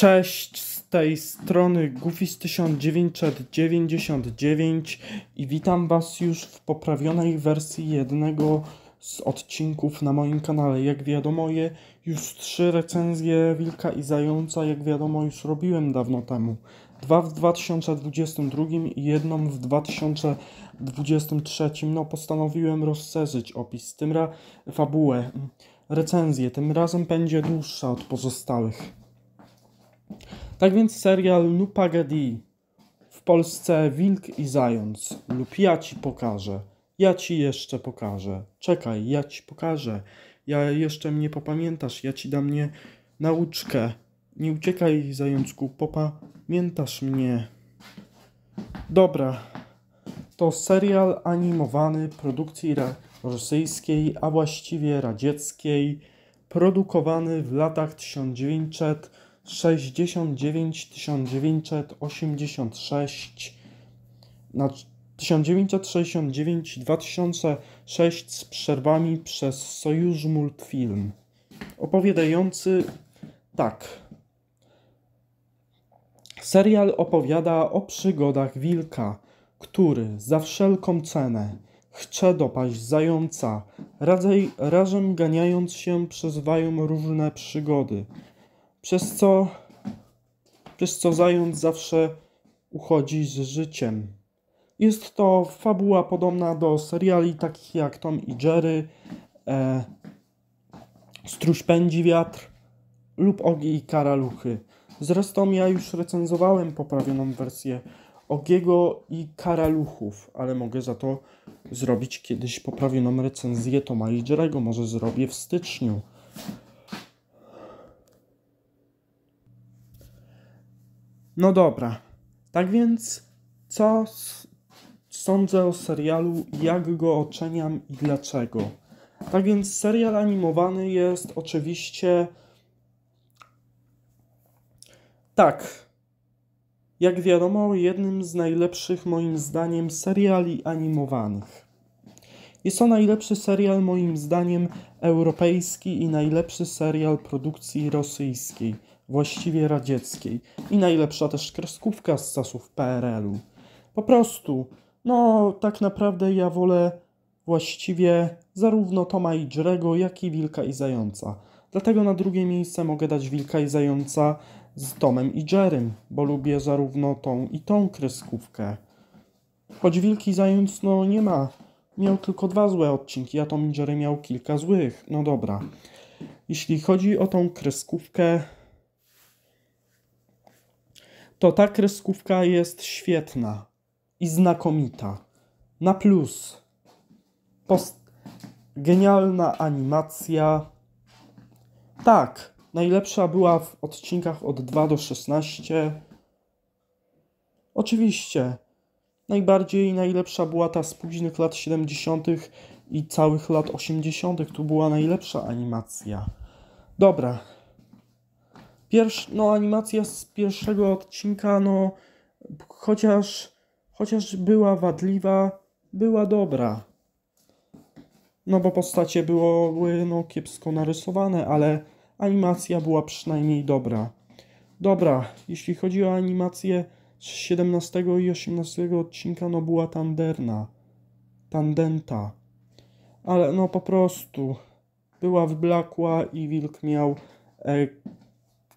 Cześć z tej strony Goofy 1999 i witam Was już w poprawionej wersji jednego z odcinków na moim kanale. Jak wiadomo, je już trzy recenzje Wilka i Zająca, jak wiadomo, już robiłem dawno temu. Dwa w 2022 i jedną w 2023. No, postanowiłem rozszerzyć opis, tym razem fabułę, recenzję. Tym razem będzie dłuższa od pozostałych. Tak więc serial Lupagadi w Polsce Wilk i Zając lub Ja Ci pokażę, ja Ci jeszcze pokażę, czekaj, ja Ci pokażę, ja jeszcze mnie popamiętasz, ja Ci dam nie nauczkę, nie uciekaj Zajączku, popamiętasz mnie. Dobra, to serial animowany produkcji rosyjskiej, a właściwie radzieckiej, produkowany w latach 1900 69 1986 na 1969-2006 z przerwami przez Sojusz Multfilm. Opowiadający tak. Serial opowiada o przygodach wilka, który za wszelką cenę chce dopaść zająca, razem ganiając się przeżywają różne przygody – przez co, przez co zając zawsze uchodzi z życiem. Jest to fabuła podobna do seriali takich jak Tom i Jerry, e, pędzi wiatr lub Ogi i Karaluchy. Zresztą ja już recenzowałem poprawioną wersję Ogiego i Karaluchów, ale mogę za to zrobić kiedyś poprawioną recenzję Toma i Jerego. Może zrobię w styczniu. No dobra. Tak więc, co sądzę o serialu, jak go oceniam i dlaczego? Tak więc, serial animowany jest oczywiście. Tak. Jak wiadomo, jednym z najlepszych moim zdaniem seriali animowanych. Jest to najlepszy serial moim zdaniem europejski i najlepszy serial produkcji rosyjskiej właściwie radzieckiej i najlepsza też kreskówka z czasów PRL-u. Po prostu, no tak naprawdę ja wolę właściwie zarówno Toma i Jerego, jak i Wilka i Zająca. Dlatego na drugie miejsce mogę dać Wilka i Zająca z Tomem i Jerem, bo lubię zarówno tą i tą kreskówkę. Choć Wilki i Zając no nie ma, miał tylko dwa złe odcinki, a Tom i Jerry miał kilka złych. No dobra. Jeśli chodzi o tą kreskówkę, to ta kreskówka jest świetna i znakomita. Na plus. Post genialna animacja. Tak, najlepsza była w odcinkach od 2 do 16. Oczywiście. Najbardziej najlepsza była ta z późnych lat 70. i całych lat 80. Tu była najlepsza animacja. Dobra, pierwsz, no animacja z pierwszego odcinka, no chociaż, chociaż była wadliwa, była dobra. No bo postacie było, były no, kiepsko narysowane, ale animacja była przynajmniej dobra. Dobra, jeśli chodzi o animację z 17 i 18 odcinka, no była tanderna, tandenta. Ale no po prostu była wblakła i wilk miał e,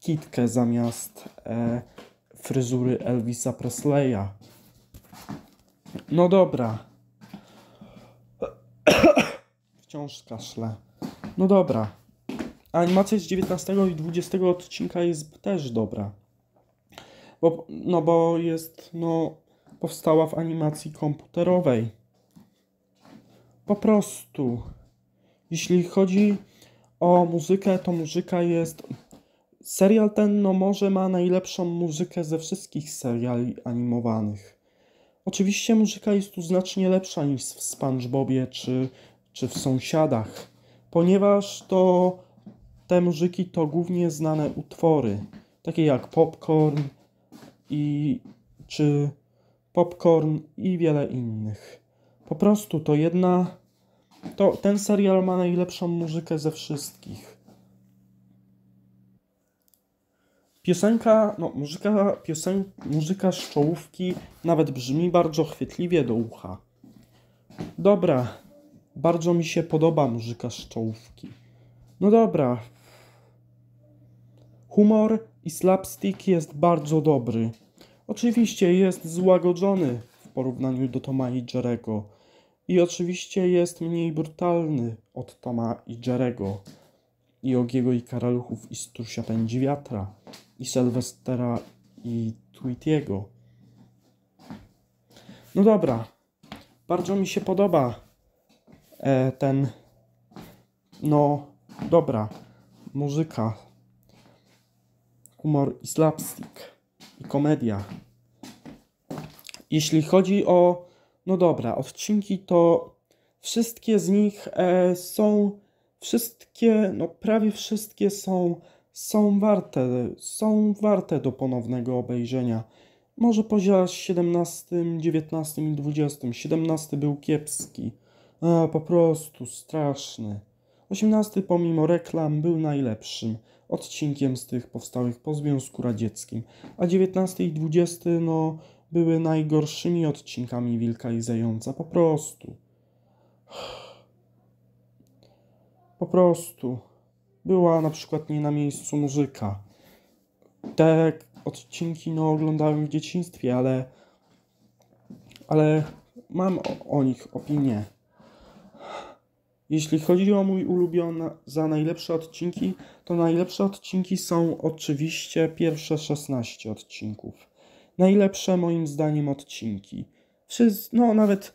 kitkę zamiast e, fryzury Elvisa Presleya. No dobra. Wciąż kaszle. No dobra. Animacja z 19 i 20 odcinka jest też dobra. Bo, no bo jest, no, powstała w animacji komputerowej. Po prostu. Jeśli chodzi o muzykę, to muzyka jest Serial ten no może ma najlepszą muzykę ze wszystkich seriali animowanych. Oczywiście muzyka jest tu znacznie lepsza niż w SpongeBobie czy, czy w Sąsiadach, ponieważ to te muzyki to głównie znane utwory, takie jak Popcorn i czy Popcorn i wiele innych. Po prostu to jedna to ten serial ma najlepszą muzykę ze wszystkich. Piosenka, no, muzyka, piosen, muzyka z czołówki nawet brzmi bardzo chwytliwie do ucha. Dobra, bardzo mi się podoba muzyka z czołówki. No dobra. Humor i slapstick jest bardzo dobry. Oczywiście jest złagodzony w porównaniu do Toma i Jerego. I oczywiście jest mniej brutalny od Toma i Jerego i Ogiego i Karaluchów i Strusia Pędzi Wiatra i Sylwestera i Tweetiego. No dobra, bardzo mi się podoba e, ten, no dobra, muzyka, humor i slapstick i komedia. Jeśli chodzi o, no dobra, odcinki, to wszystkie z nich e, są wszystkie, no prawie wszystkie są, są, warte, są warte do ponownego obejrzenia. Może poza 17, 19 i 20. 17 był kiepski. A, po prostu straszny. 18 pomimo reklam był najlepszym odcinkiem z tych powstałych po Związku Radzieckim, a 19 i 20 no, były najgorszymi odcinkami Wilka i Zająca, po prostu. Po prostu była na przykład nie na miejscu muzyka. Te odcinki no oglądałem w dzieciństwie, ale ale mam o, o nich opinię. Jeśli chodzi o mój ulubiony za najlepsze odcinki, to najlepsze odcinki są oczywiście pierwsze 16 odcinków. Najlepsze moim zdaniem odcinki. Wszyscy, no nawet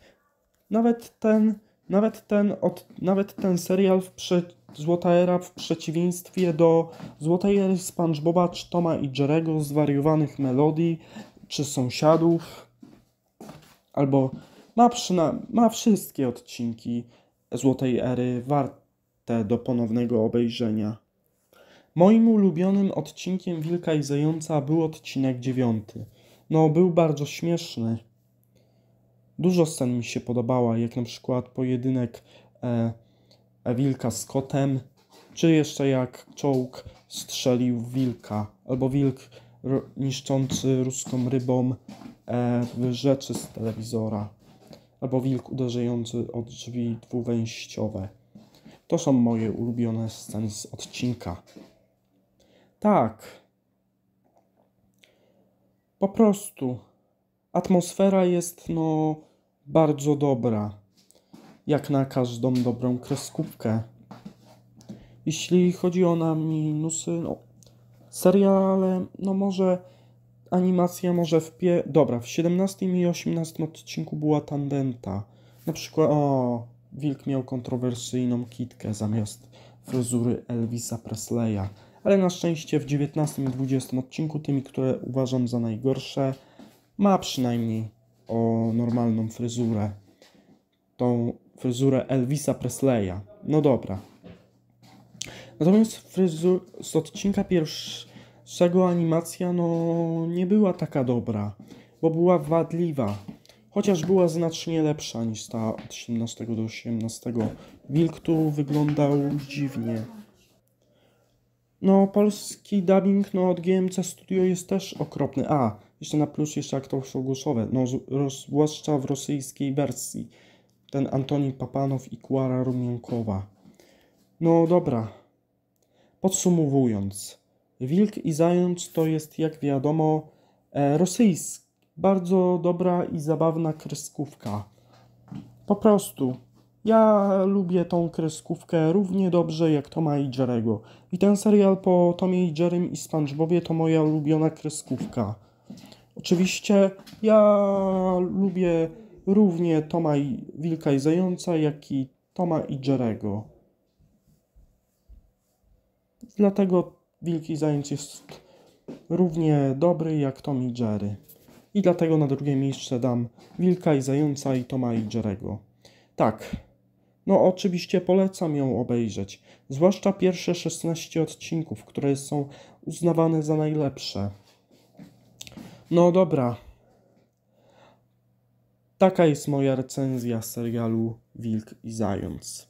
nawet ten nawet ten, od, nawet ten serial w prze, Złota Era w przeciwieństwie do Złotej Ery SpongeBoba czy Toma i Jerego, zwariowanych melodii czy sąsiadów, albo ma, przyna- ma wszystkie odcinki Złotej Ery warte do ponownego obejrzenia. Moim ulubionym odcinkiem Wilka i Zająca był odcinek dziewiąty. No, był bardzo śmieszny. Dużo scen mi się podobała, jak na przykład pojedynek e, wilka z kotem, czy jeszcze jak czołg strzelił wilka, albo wilk niszczący ruską rybą e, rzeczy z telewizora, albo wilk uderzający o drzwi dwuwęściowe. To są moje ulubione sceny z odcinka. Tak. Po prostu Atmosfera jest no bardzo dobra, jak na każdą dobrą kreskówkę. Jeśli chodzi o na minusy, no seriale, no może animacja może w pie... Dobra, w 17 i 18 odcinku była tandenta. Na przykład, o, Wilk miał kontrowersyjną kitkę zamiast fryzury Elvisa Presleya. Ale na szczęście w 19 i 20 odcinku, tymi, które uważam za najgorsze, ma przynajmniej o normalną fryzurę. Tą fryzurę Elvisa Presleya. No dobra. Natomiast fryzur z odcinka pierwszego animacja no nie była taka dobra, bo była wadliwa. Chociaż była znacznie lepsza niż ta od 17 do 18. Wilk tu wyglądał dziwnie. No, polski dubbing no, od GMC Studio jest też okropny. A, jeszcze na plus jeszcze aktorstwo głoszowe, no, zwłaszcza w rosyjskiej wersji. Ten Antoni Papanow i Kuara Rumienkowa. No dobra. Podsumowując. Wilk i Zając to jest, jak wiadomo, e, rosyjski. Bardzo dobra i zabawna kreskówka. Po prostu. Ja lubię tą kreskówkę równie dobrze jak Toma i Jerego. I ten serial po Tomie i Jerrym i SpongeBobie to moja ulubiona kreskówka. Oczywiście ja lubię równie Toma i Wilka i Zająca, jak i Toma i Jerego. Dlatego Wilki Zając jest równie dobry jak Tom i Jerry. I dlatego na drugie miejsce dam Wilka i Zająca i Toma i Jerego. Tak, no oczywiście polecam ją obejrzeć, zwłaszcza pierwsze 16 odcinków, które są uznawane za najlepsze. No dobra. Taka jest moja recenzja serialu Wilk i Zając.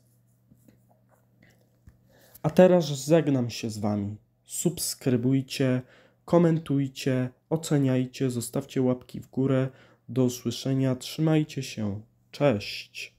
A teraz żegnam się z Wami. Subskrybujcie, komentujcie, oceniajcie, zostawcie łapki w górę. Do usłyszenia, trzymajcie się. Cześć.